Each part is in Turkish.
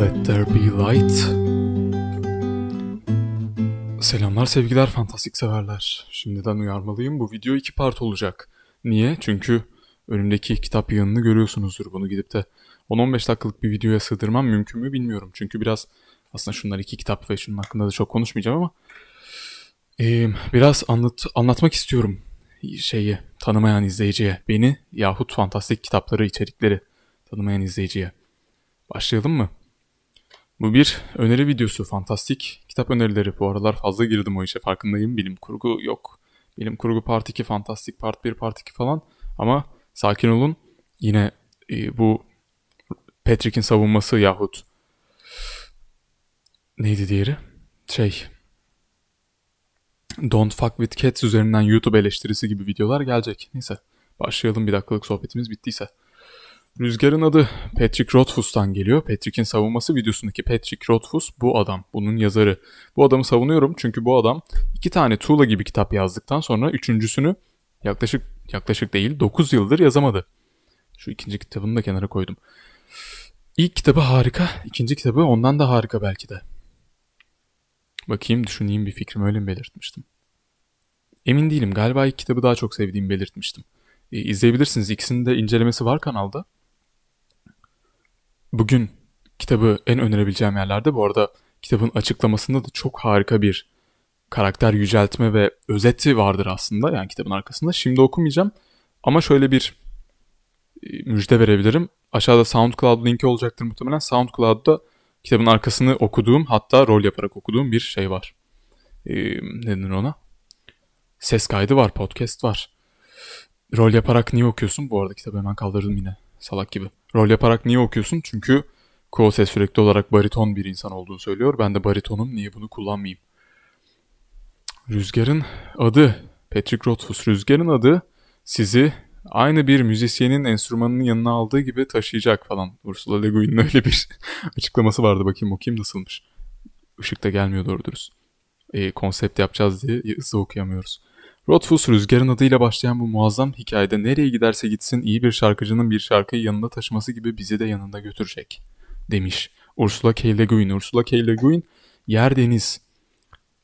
Let There Be Light. Selamlar sevgiler fantastik severler. Şimdiden uyarmalıyım bu video iki part olacak. Niye? Çünkü önümdeki kitap yayınını görüyorsunuzdur bunu gidip de 10-15 dakikalık bir videoya sığdırmam mümkün mü bilmiyorum. Çünkü biraz aslında şunlar iki kitap ve şunun hakkında da çok konuşmayacağım ama e, biraz anlat anlatmak istiyorum şeyi tanımayan izleyiciye beni yahut fantastik kitapları içerikleri tanımayan izleyiciye. Başlayalım mı? Bu bir öneri videosu, fantastik. Kitap önerileri bu aralar fazla girdim o işe farkındayım. Bilim kurgu yok. Bilim kurgu part 2, fantastik part 1, part 2 falan. Ama sakin olun. Yine e, bu Patrick'in savunması yahut neydi diğeri? Şey Don't Fuck With Cats üzerinden YouTube eleştirisi gibi videolar gelecek. Neyse başlayalım bir dakikalık sohbetimiz bittiyse. Rüzgarın adı Patrick Rothfuss'tan geliyor. Patrick'in savunması videosundaki Patrick Rothfuss bu adam, bunun yazarı. Bu adamı savunuyorum çünkü bu adam iki tane Tuğla gibi kitap yazdıktan sonra üçüncüsünü yaklaşık yaklaşık değil 9 yıldır yazamadı. Şu ikinci kitabını da kenara koydum. İlk kitabı harika, ikinci kitabı ondan da harika belki de. Bakayım düşüneyim bir fikrim öyle mi belirtmiştim. Emin değilim galiba ilk kitabı daha çok sevdiğimi belirtmiştim. E, izleyebilirsiniz ikisinin de incelemesi var kanalda bugün kitabı en önerebileceğim yerlerde bu arada kitabın açıklamasında da çok harika bir karakter yüceltme ve özeti vardır aslında yani kitabın arkasında. Şimdi okumayacağım ama şöyle bir e, müjde verebilirim. Aşağıda SoundCloud linki olacaktır muhtemelen. SoundCloud'da kitabın arkasını okuduğum hatta rol yaparak okuduğum bir şey var. Ee, ne ona? Ses kaydı var, podcast var. Rol yaparak niye okuyorsun? Bu arada kitabı hemen kaldırdım yine salak gibi. Rol yaparak niye okuyorsun? Çünkü Kose sürekli olarak bariton bir insan olduğunu söylüyor. Ben de baritonum niye bunu kullanmayayım? Rüzgar'ın adı Patrick Rothfuss. Rüzgar'ın adı sizi aynı bir müzisyenin enstrümanının yanına aldığı gibi taşıyacak falan. Ursula Le Guin'in öyle bir açıklaması vardı. Bakayım okuyayım nasılmış. Işık da gelmiyor doğru dürüst. E, konsept yapacağız diye hızlı okuyamıyoruz. Rothfuss rüzgarın adıyla başlayan bu muazzam hikayede nereye giderse gitsin iyi bir şarkıcının bir şarkıyı yanında taşıması gibi bizi de yanında götürecek demiş Ursula K. Le Guin. Ursula K. Le Guin Yer Deniz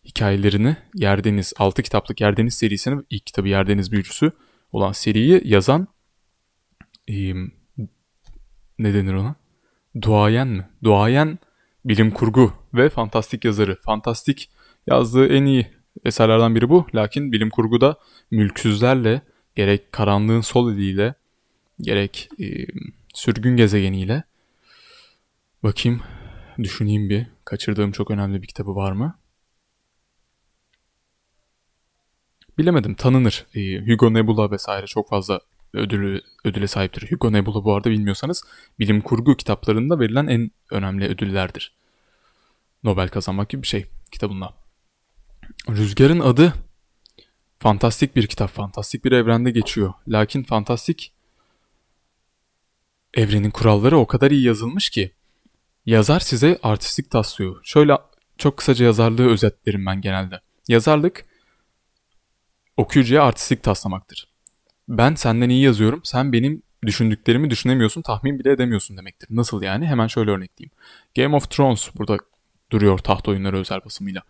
hikayelerini Yer Deniz 6 kitaplık Yer Deniz serisini ilk kitabı Yer Deniz Büyücüsü olan seriyi yazan e, ne denir ona? Duayen mi? Duayen bilim kurgu ve fantastik yazarı. Fantastik yazdığı en iyi eserlerden biri bu. Lakin bilim kurguda mülksüzlerle gerek karanlığın sol eliyle gerek e, sürgün gezegeniyle bakayım düşüneyim bir kaçırdığım çok önemli bir kitabı var mı? Bilemedim tanınır. E, Hugo Nebula vesaire çok fazla ödülü ödüle sahiptir. Hugo Nebula bu arada bilmiyorsanız bilim kurgu kitaplarında verilen en önemli ödüllerdir. Nobel kazanmak gibi bir şey kitabından. Rüzgar'ın adı fantastik bir kitap, fantastik bir evrende geçiyor. Lakin fantastik evrenin kuralları o kadar iyi yazılmış ki yazar size artistik taslıyor. Şöyle çok kısaca yazarlığı özetlerim ben genelde. Yazarlık okuyucuya artistik taslamaktır. Ben senden iyi yazıyorum, sen benim düşündüklerimi düşünemiyorsun, tahmin bile edemiyorsun demektir. Nasıl yani? Hemen şöyle örnekleyeyim. Game of Thrones burada duruyor taht oyunları özel basımıyla.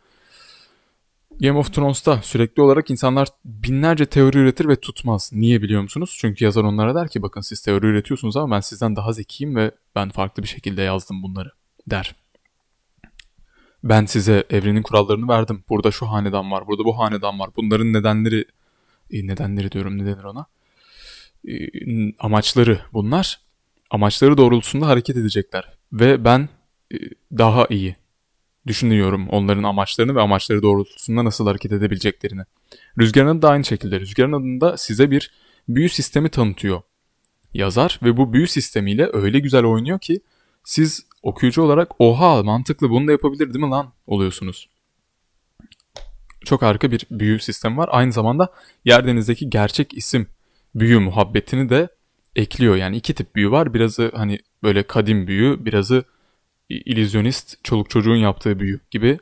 Game of Thrones'ta sürekli olarak insanlar binlerce teori üretir ve tutmaz. Niye biliyor musunuz? Çünkü yazar onlara der ki bakın siz teori üretiyorsunuz ama ben sizden daha zekiyim ve ben farklı bir şekilde yazdım bunları der. Ben size evrenin kurallarını verdim. Burada şu hanedan var, burada bu hanedan var. Bunların nedenleri, e, nedenleri diyorum ne denir ona? E, amaçları bunlar. Amaçları doğrultusunda hareket edecekler. Ve ben e, daha iyi, düşünüyorum onların amaçlarını ve amaçları doğrultusunda nasıl hareket edebileceklerini. Rüzgar'ın adı da aynı şekilde. Rüzgar'ın adında size bir büyü sistemi tanıtıyor yazar ve bu büyü sistemiyle öyle güzel oynuyor ki siz okuyucu olarak oha mantıklı bunu da yapabilir değil mi lan oluyorsunuz. Çok harika bir büyü sistemi var. Aynı zamanda yerdenizdeki gerçek isim büyü muhabbetini de ekliyor. Yani iki tip büyü var. Birazı hani böyle kadim büyü, birazı illüzyonist çoluk çocuğun yaptığı büyü gibi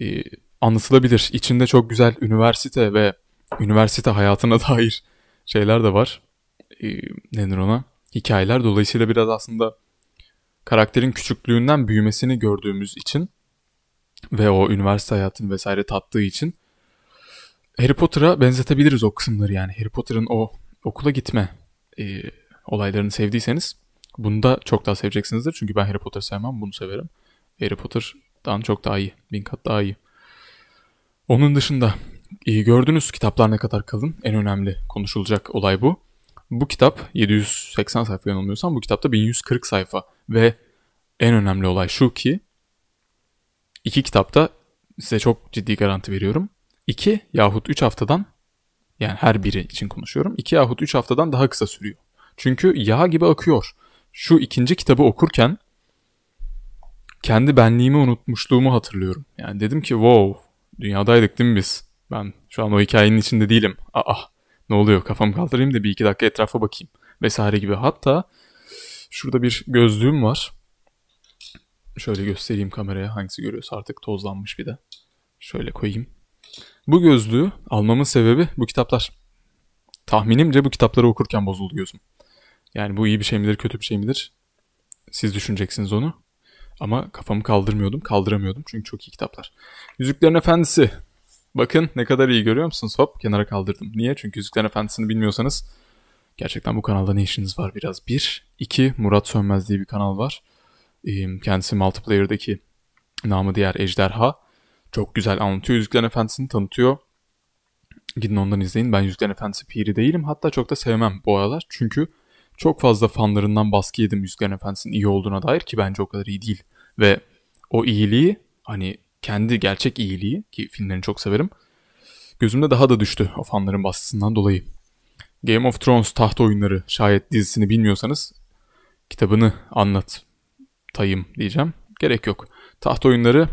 e, anlatılabilir. İçinde çok güzel üniversite ve üniversite hayatına dair şeyler de var. E, denir ona. Hikayeler dolayısıyla biraz aslında karakterin küçüklüğünden büyümesini gördüğümüz için ve o üniversite hayatını vesaire tattığı için Harry Potter'a benzetebiliriz o kısımları yani. Harry Potter'ın o okula gitme e, olaylarını sevdiyseniz bunu da çok daha seveceksinizdir. Çünkü ben Harry Potter sevmem. Bunu severim. Harry Potter'dan çok daha iyi. Bin kat daha iyi. Onun dışında iyi e, gördünüz kitaplar ne kadar kalın. En önemli konuşulacak olay bu. Bu kitap 780 sayfa yanılmıyorsam bu kitapta 1140 sayfa. Ve en önemli olay şu ki iki kitapta size çok ciddi garanti veriyorum. 2 yahut 3 haftadan yani her biri için konuşuyorum. 2 yahut 3 haftadan daha kısa sürüyor. Çünkü yağ gibi akıyor şu ikinci kitabı okurken kendi benliğimi unutmuşluğumu hatırlıyorum. Yani dedim ki wow dünyadaydık değil mi biz? Ben şu an o hikayenin içinde değilim. Aa ne oluyor Kafamı kaldırayım da bir iki dakika etrafa bakayım vesaire gibi. Hatta şurada bir gözlüğüm var. Şöyle göstereyim kameraya hangisi görüyorsa artık tozlanmış bir de. Şöyle koyayım. Bu gözlüğü almamın sebebi bu kitaplar. Tahminimce bu kitapları okurken bozuldu gözüm. Yani bu iyi bir şey midir, kötü bir şey midir? Siz düşüneceksiniz onu. Ama kafamı kaldırmıyordum, kaldıramıyordum çünkü çok iyi kitaplar. Yüzüklerin Efendisi. Bakın ne kadar iyi görüyor musunuz? Hop kenara kaldırdım. Niye? Çünkü Yüzüklerin Efendisi'ni bilmiyorsanız gerçekten bu kanalda ne işiniz var biraz. Bir, iki Murat Sönmez diye bir kanal var. Kendisi Multiplayer'daki namı diğer Ejderha. Çok güzel anlatıyor. Yüzüklerin Efendisi'ni tanıtıyor. Gidin ondan izleyin. Ben Yüzüklerin Efendisi piri değilim. Hatta çok da sevmem bu aralar. Çünkü çok fazla fanlarından baskı yedim Yüzgen Efendisi'nin iyi olduğuna dair ki bence o kadar iyi değil. Ve o iyiliği hani kendi gerçek iyiliği ki filmlerini çok severim gözümde daha da düştü o fanların baskısından dolayı. Game of Thrones taht oyunları şayet dizisini bilmiyorsanız kitabını anlat tayım diyeceğim. Gerek yok. Taht oyunları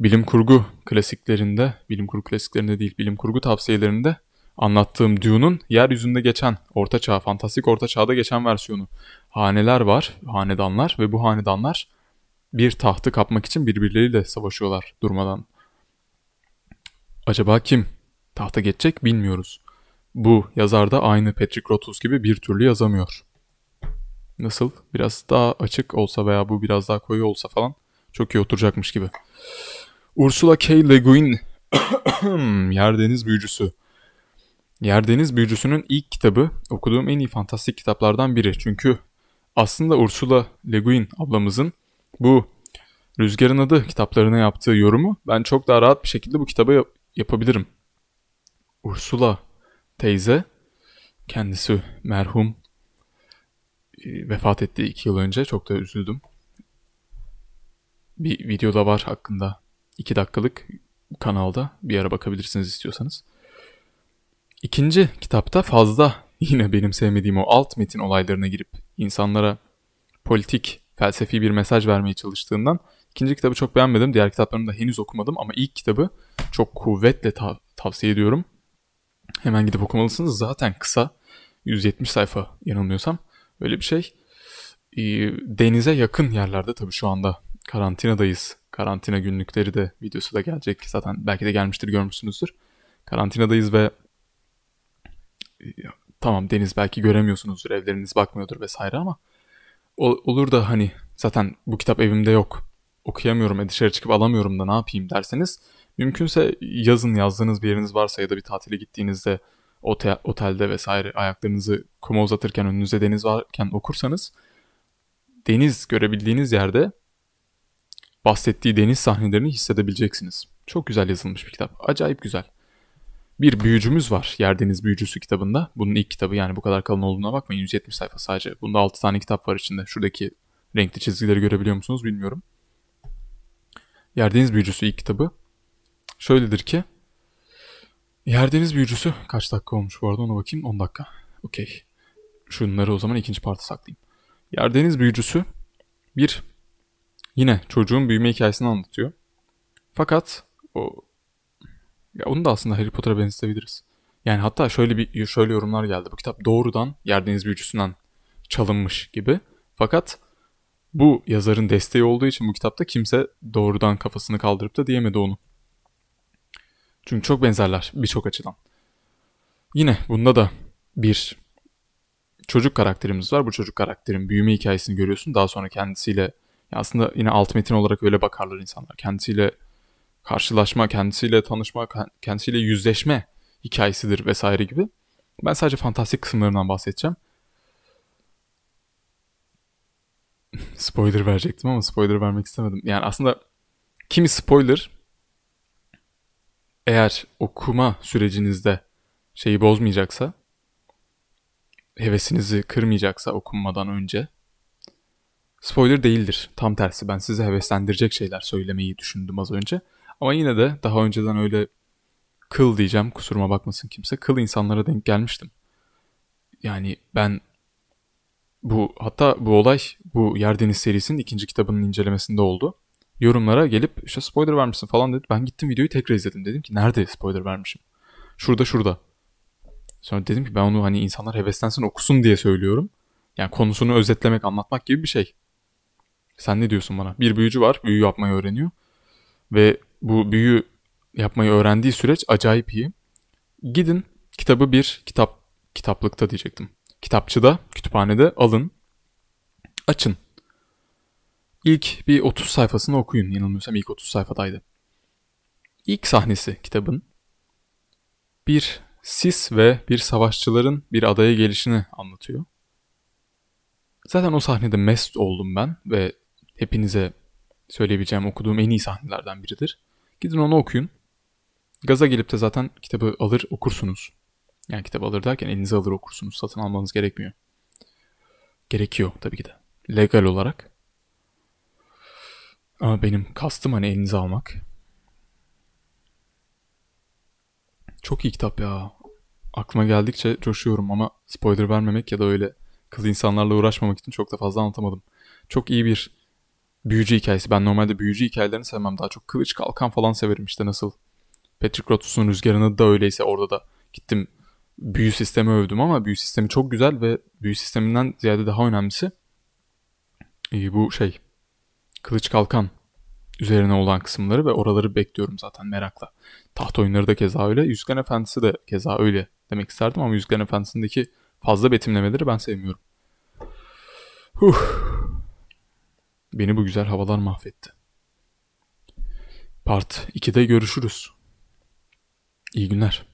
bilim kurgu klasiklerinde, bilim kurgu klasiklerinde değil bilim kurgu tavsiyelerinde anlattığım Dune'un yeryüzünde geçen orta çağ, fantastik orta çağda geçen versiyonu. Haneler var, hanedanlar ve bu hanedanlar bir tahtı kapmak için birbirleriyle savaşıyorlar durmadan. Acaba kim tahta geçecek bilmiyoruz. Bu yazar da aynı Patrick Rothfuss gibi bir türlü yazamıyor. Nasıl? Biraz daha açık olsa veya bu biraz daha koyu olsa falan çok iyi oturacakmış gibi. Ursula K. Le Guin yer deniz Büyücüsü Yerdeniz Büyücüsü'nün ilk kitabı okuduğum en iyi fantastik kitaplardan biri. Çünkü aslında Ursula Le Guin ablamızın bu Rüzgar'ın adı kitaplarına yaptığı yorumu ben çok daha rahat bir şekilde bu kitaba yap- yapabilirim. Ursula teyze kendisi merhum e, vefat etti iki yıl önce çok da üzüldüm. Bir video da var hakkında iki dakikalık kanalda bir ara bakabilirsiniz istiyorsanız. İkinci kitapta fazla yine benim sevmediğim o alt metin olaylarına girip insanlara politik, felsefi bir mesaj vermeye çalıştığından ikinci kitabı çok beğenmedim. Diğer kitaplarını da henüz okumadım ama ilk kitabı çok kuvvetle ta- tavsiye ediyorum. Hemen gidip okumalısınız. Zaten kısa. 170 sayfa yanılmıyorsam. Öyle bir şey. Ee, denize yakın yerlerde tabii şu anda karantinadayız. Karantina günlükleri de videosu da gelecek. Zaten belki de gelmiştir görmüşsünüzdür. Karantinadayız ve tamam deniz belki göremiyorsunuzdur evleriniz bakmıyordur vesaire ama ol, olur da hani zaten bu kitap evimde yok okuyamıyorum dışarı çıkıp alamıyorum da ne yapayım derseniz mümkünse yazın yazdığınız bir yeriniz varsa ya da bir tatile gittiğinizde otel, otelde vesaire ayaklarınızı kuma uzatırken önünüze deniz varken okursanız deniz görebildiğiniz yerde bahsettiği deniz sahnelerini hissedebileceksiniz. Çok güzel yazılmış bir kitap. Acayip güzel bir büyücümüz var. Yerdeniz Büyücüsü kitabında. Bunun ilk kitabı yani bu kadar kalın olduğuna bakmayın. 170 sayfa sadece. Bunda 6 tane kitap var içinde. Şuradaki renkli çizgileri görebiliyor musunuz bilmiyorum. Yerdeniz Büyücüsü ilk kitabı. Şöyledir ki. Yerdeniz Büyücüsü kaç dakika olmuş bu arada ona bakayım. 10 dakika. Okey. Şunları o zaman ikinci parta saklayayım. Yerdeniz Büyücüsü bir yine çocuğun büyüme hikayesini anlatıyor. Fakat o ya onu da aslında Harry Potter'a benzetebiliriz. Yani hatta şöyle bir şöyle yorumlar geldi. Bu kitap doğrudan Yerdeniz Büyücüsü'nden çalınmış gibi. Fakat bu yazarın desteği olduğu için bu kitapta kimse doğrudan kafasını kaldırıp da diyemedi onu. Çünkü çok benzerler birçok açıdan. Yine bunda da bir çocuk karakterimiz var. Bu çocuk karakterin büyüme hikayesini görüyorsun. Daha sonra kendisiyle aslında yine alt metin olarak öyle bakarlar insanlar. Kendisiyle karşılaşma, kendisiyle tanışma, kendisiyle yüzleşme hikayesidir vesaire gibi. Ben sadece fantastik kısımlarından bahsedeceğim. spoiler verecektim ama spoiler vermek istemedim. Yani aslında kimi spoiler eğer okuma sürecinizde şeyi bozmayacaksa, hevesinizi kırmayacaksa okunmadan önce spoiler değildir. Tam tersi ben size heveslendirecek şeyler söylemeyi düşündüm az önce. Ama yine de daha önceden öyle kıl diyeceğim kusuruma bakmasın kimse. Kıl insanlara denk gelmiştim. Yani ben bu hatta bu olay bu Yerdeniz serisinin ikinci kitabının incelemesinde oldu. Yorumlara gelip işte spoiler vermişsin falan dedi. Ben gittim videoyu tekrar izledim. Dedim ki nerede spoiler vermişim? Şurada şurada. Sonra dedim ki ben onu hani insanlar heveslensin okusun diye söylüyorum. Yani konusunu özetlemek, anlatmak gibi bir şey. Sen ne diyorsun bana? Bir büyücü var, büyü yapmayı öğreniyor. Ve bu büyü yapmayı öğrendiği süreç acayip iyi. Gidin kitabı bir kitap kitaplıkta diyecektim. Kitapçıda, kütüphanede alın. Açın. İlk bir 30 sayfasını okuyun. Yanılmıyorsam ilk 30 sayfadaydı. İlk sahnesi kitabın bir sis ve bir savaşçıların bir adaya gelişini anlatıyor. Zaten o sahnede mest oldum ben ve hepinize söyleyebileceğim okuduğum en iyi sahnelerden biridir. Gidin onu okuyun. Gaza gelip de zaten kitabı alır okursunuz. Yani kitabı alır derken elinize alır okursunuz. Satın almanız gerekmiyor. Gerekiyor tabii ki de. Legal olarak. Ama benim kastım hani elinize almak. Çok iyi kitap ya. Aklıma geldikçe coşuyorum ama spoiler vermemek ya da öyle kız insanlarla uğraşmamak için çok da fazla anlatamadım. Çok iyi bir büyücü hikayesi. Ben normalde büyücü hikayelerini sevmem. Daha çok kılıç kalkan falan severim işte nasıl. Patrick Rothfuss'un rüzgarını da öyleyse orada da gittim büyü sistemi övdüm ama büyü sistemi çok güzel ve büyü sisteminden ziyade daha önemlisi e, bu şey kılıç kalkan üzerine olan kısımları ve oraları bekliyorum zaten merakla. Taht oyunları da keza öyle. Yüzgen Efendisi de keza öyle demek isterdim ama Yüzgen Efendisi'ndeki fazla betimlemeleri ben sevmiyorum. Huh. Beni bu güzel havalar mahvetti. Part 2'de görüşürüz. İyi günler.